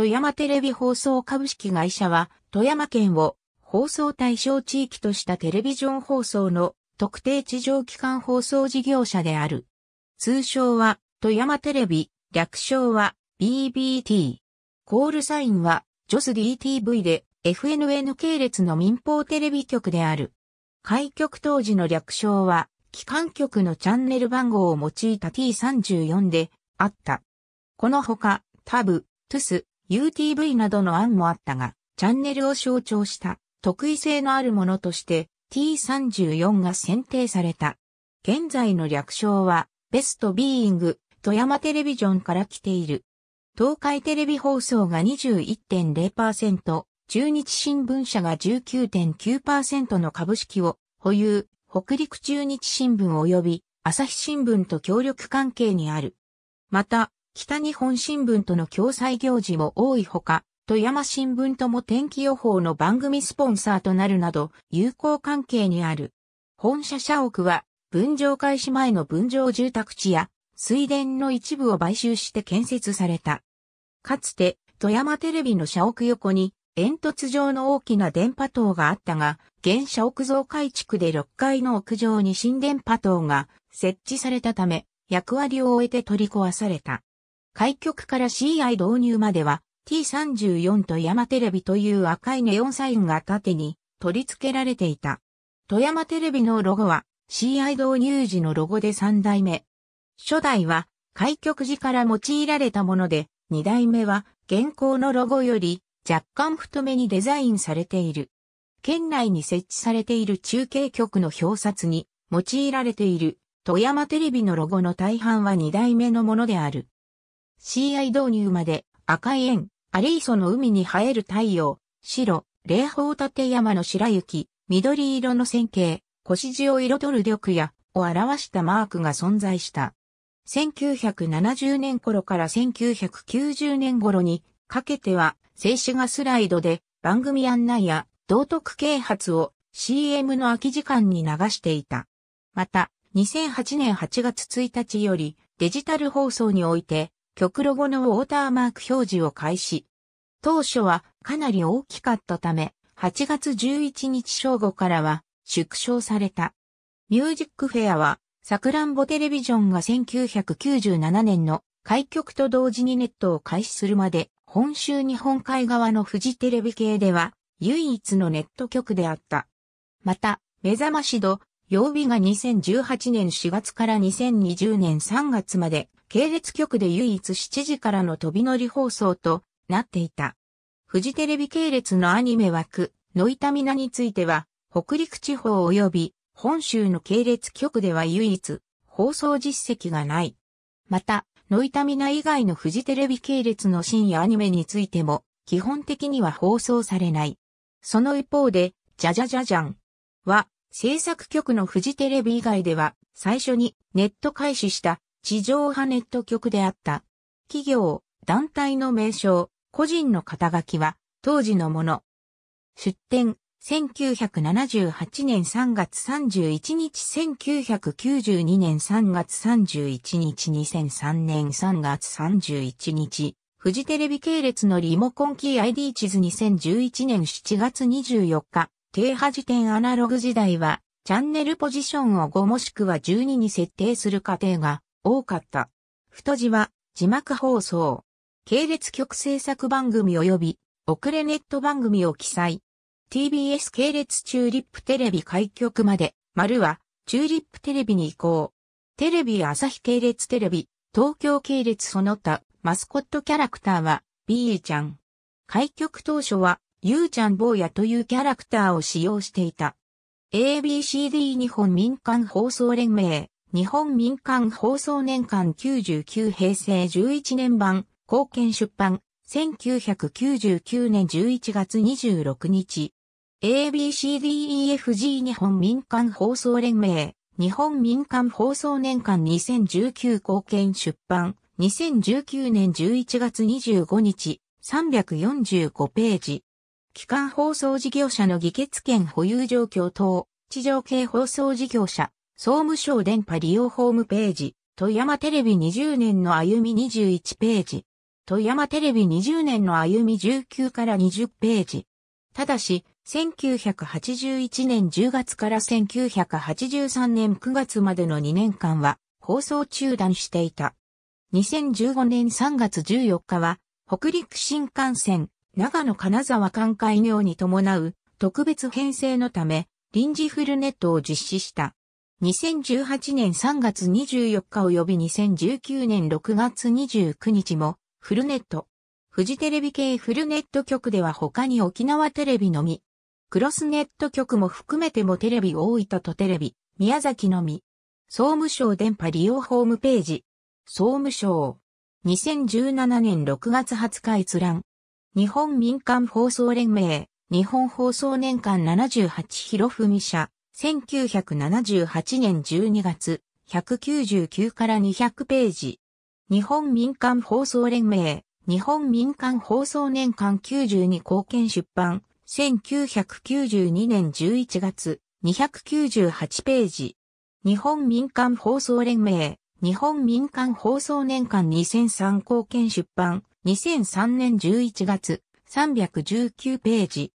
富山テレビ放送株式会社は、富山県を放送対象地域としたテレビジョン放送の特定地上機関放送事業者である。通称は、富山テレビ、略称は BBT。コールサインは、JOSDTV で、FNN 系列の民放テレビ局である。開局当時の略称は、機関局のチャンネル番号を用いた T34 であった。このほか、タブ、トゥス、UTV などの案もあったが、チャンネルを象徴した特異性のあるものとして T34 が選定された。現在の略称はベストビーイング富山テレビジョンから来ている。東海テレビ放送が21.0%、中日新聞社が19.9%の株式を保有、北陸中日新聞及び朝日新聞と協力関係にある。また、北日本新聞との共催行事も多いほか、富山新聞とも天気予報の番組スポンサーとなるなど、友好関係にある。本社社屋は、分譲開始前の分譲住宅地や、水田の一部を買収して建設された。かつて、富山テレビの社屋横に、煙突状の大きな電波塔があったが、現社屋増改築で6階の屋上に新電波塔が設置されたため、役割を終えて取り壊された。開局から CI 導入までは T34 と山テレビという赤いネオンサインが縦に取り付けられていた。富山テレビのロゴは CI 導入時のロゴで3代目。初代は開局時から用いられたもので、2代目は現行のロゴより若干太めにデザインされている。県内に設置されている中継局の表札に用いられている富山テレビのロゴの大半は2代目のものである。CI 導入まで赤い円、アリーソの海に映える太陽、白、霊峰立山の白雪、緑色の線形、腰地を彩る緑やを表したマークが存在した。1970年頃から1990年頃にかけては静止画スライドで番組案内や道徳啓発を CM の空き時間に流していた。また、2008年8月1日よりデジタル放送において極ロゴのウォーターマーク表示を開始。当初はかなり大きかったため、8月11日正午からは縮小された。ミュージックフェアは、サクランボテレビジョンが1997年の開局と同時にネットを開始するまで、本州日本海側のフジテレビ系では唯一のネット局であった。また、目覚まし度、曜日が2018年4月から2020年3月まで系列局で唯一7時からの飛び乗り放送となっていた。フジテレビ系列のアニメ枠、ノイタミナについては、北陸地方及び本州の系列局では唯一放送実績がない。また、ノイタミナ以外のフジテレビ系列の深夜アニメについても、基本的には放送されない。その一方で、ジャジャジャジャンは、制作局のフジテレビ以外では、最初にネット開始した地上波ネット局であった。企業、団体の名称、個人の肩書きは当時のもの。出展、1978年3月31日、1992年3月31日、2003年3月31日、フジテレビ系列のリモコンキー ID 地図2011年7月24日、停波時点アナログ時代は、チャンネルポジションを5もしくは12に設定する過程が多かった。太字は字幕放送、系列局制作番組及び遅れネット番組を記載。TBS 系列チューリップテレビ開局まで、丸はチューリップテレビに移行。テレビ朝日系列テレビ、東京系列その他、マスコットキャラクターは B ーちゃん。開局当初はゆうちゃん坊やというキャラクターを使用していた。ABCD 日本民間放送連盟。日本民間放送年間99平成11年版、貢献出版、1999年11月26日。ABCDEFG 日本民間放送連盟、日本民間放送年間2019貢献出版、2019年11月25日、345ページ。機関放送事業者の議決権保有状況等、地上系放送事業者、総務省電波利用ホームページ、富山テレビ20年の歩み21ページ、富山テレビ20年の歩み19から20ページ。ただし、1981年10月から1983年9月までの2年間は放送中断していた。2015年3月14日は、北陸新幹線、長野金沢間開業に伴う特別編成のため、臨時フルネットを実施した。2018年3月24日及び2019年6月29日も、フルネット。フジテレビ系フルネット局では他に沖縄テレビのみ、クロスネット局も含めてもテレビ大分とテレビ、宮崎のみ、総務省電波利用ホームページ、総務省、2017年6月20日閲覧、日本民間放送連盟、日本放送年間78広文社、1978年12月、199から200ページ。日本民間放送連盟、日本民間放送年間9 2貢献出版、1992年11月、298ページ。日本民間放送連盟、日本民間放送年間2003貢献出版、2003年11月、319ページ。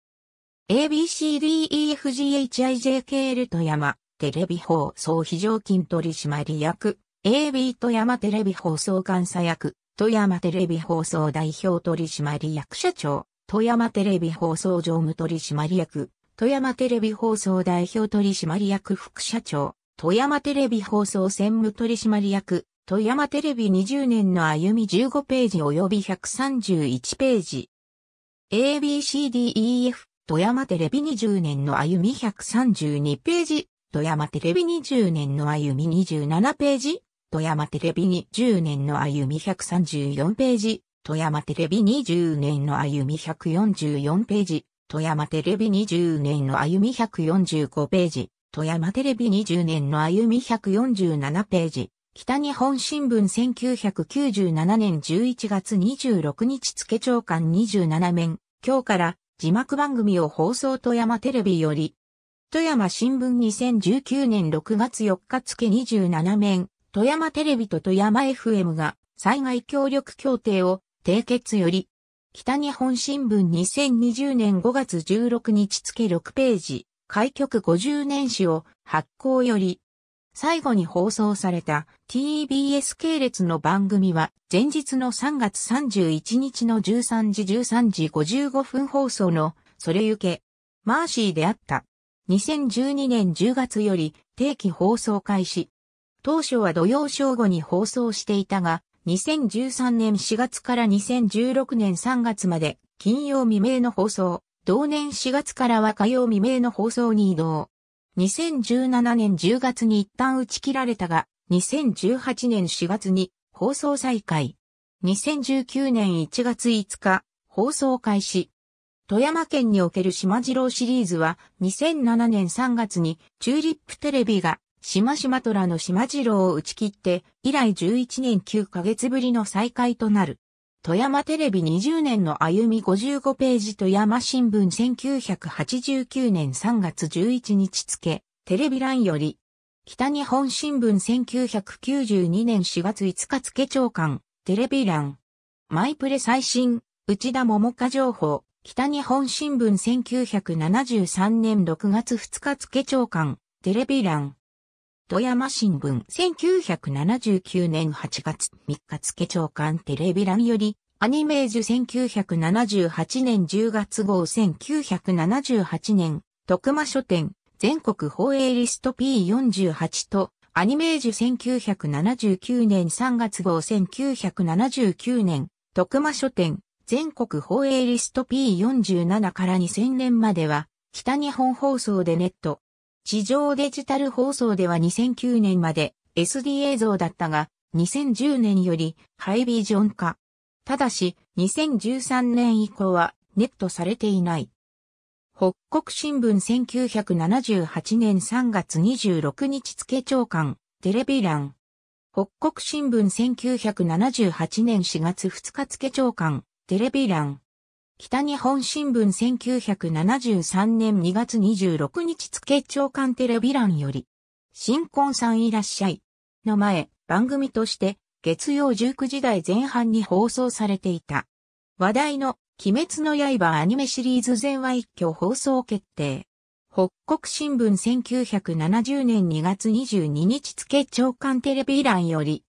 ABCDEFGHIJK l 富山テレビ放送非常勤取締役 AB 富山テレビ放送監査役富山テレビ放送代表取締役社長富山テレビ放送常務取締役富山テレビ放送代表取締役副社長富山テレビ放送専務取締役富山テレビ20年の歩み15ページ及び131ページ ABCDEF 富山テレビ20年の歩み132ページ、富山テレビ20年の歩み27ページ、富山テレビ20年の歩み134ページ、富山テレビ20年の歩み144ページ、富山テレビ20年の歩み145ページ、富山テレビ20年の歩み147ページ、北日本新聞1997年11月26日付長官27面、今日から字幕番組を放送富山テレビより、富山新聞2019年6月4日付27面、富山テレビと富山 FM が災害協力協定を締結より、北日本新聞2020年5月16日付6ページ、開局50年史を発行より、最後に放送された TBS 系列の番組は前日の3月31日の13時13時55分放送のそれゆけマーシーであった。2012年10月より定期放送開始。当初は土曜正午に放送していたが、2013年4月から2016年3月まで金曜未明の放送、同年4月からは火曜未明の放送に移動。2017年10月に一旦打ち切られたが、2018年4月に放送再開。2019年1月5日、放送開始。富山県における島次郎シリーズは2007年3月にチューリップテレビが島島虎の島次郎を打ち切って以来11年9ヶ月ぶりの再開となる。富山テレビ20年の歩み55ページ富山新聞1989年3月11日付、テレビ欄より、北日本新聞1992年4月5日付長官、テレビ欄、マイプレ最新、内田桃花情報、北日本新聞1973年6月2日付長官、テレビ欄、富山新聞1979年8月3日付長官テレビ欄より、アニメージュ1978年10月号1978年、徳間書店、全国放映リスト P48 と、アニメージュ1979年3月号1979年、徳間書店、全国放映リスト P47 から2000年までは、北日本放送でネット、地上デジタル放送では2009年まで SD 映像だったが、2010年よりハイビジョン化。ただし、2013年以降はネットされていない。北国新聞1978年3月26日付長官、テレビ欄。北国新聞1978年4月2日付長官、テレビ欄。北日本新聞1973年2月26日付長官テレビ欄より、新婚さんいらっしゃい。の前、番組として、月曜19時台前半に放送されていた。話題の、鬼滅の刃アニメシリーズ全話一挙放送決定。北国新聞1970年2月22日付長官テレビ欄より、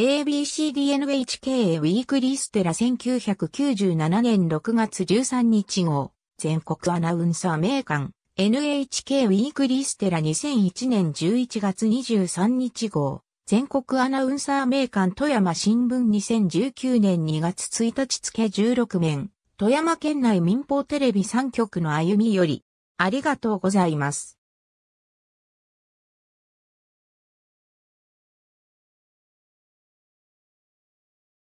ABCDNHK ウィークリーステラ1997年6月13日号、全国アナウンサー名館、NHK ウィークリーステラ2001年11月23日号、全国アナウンサー名館富山新聞2019年2月1日付16面、富山県内民放テレビ3局の歩みより、ありがとうございます。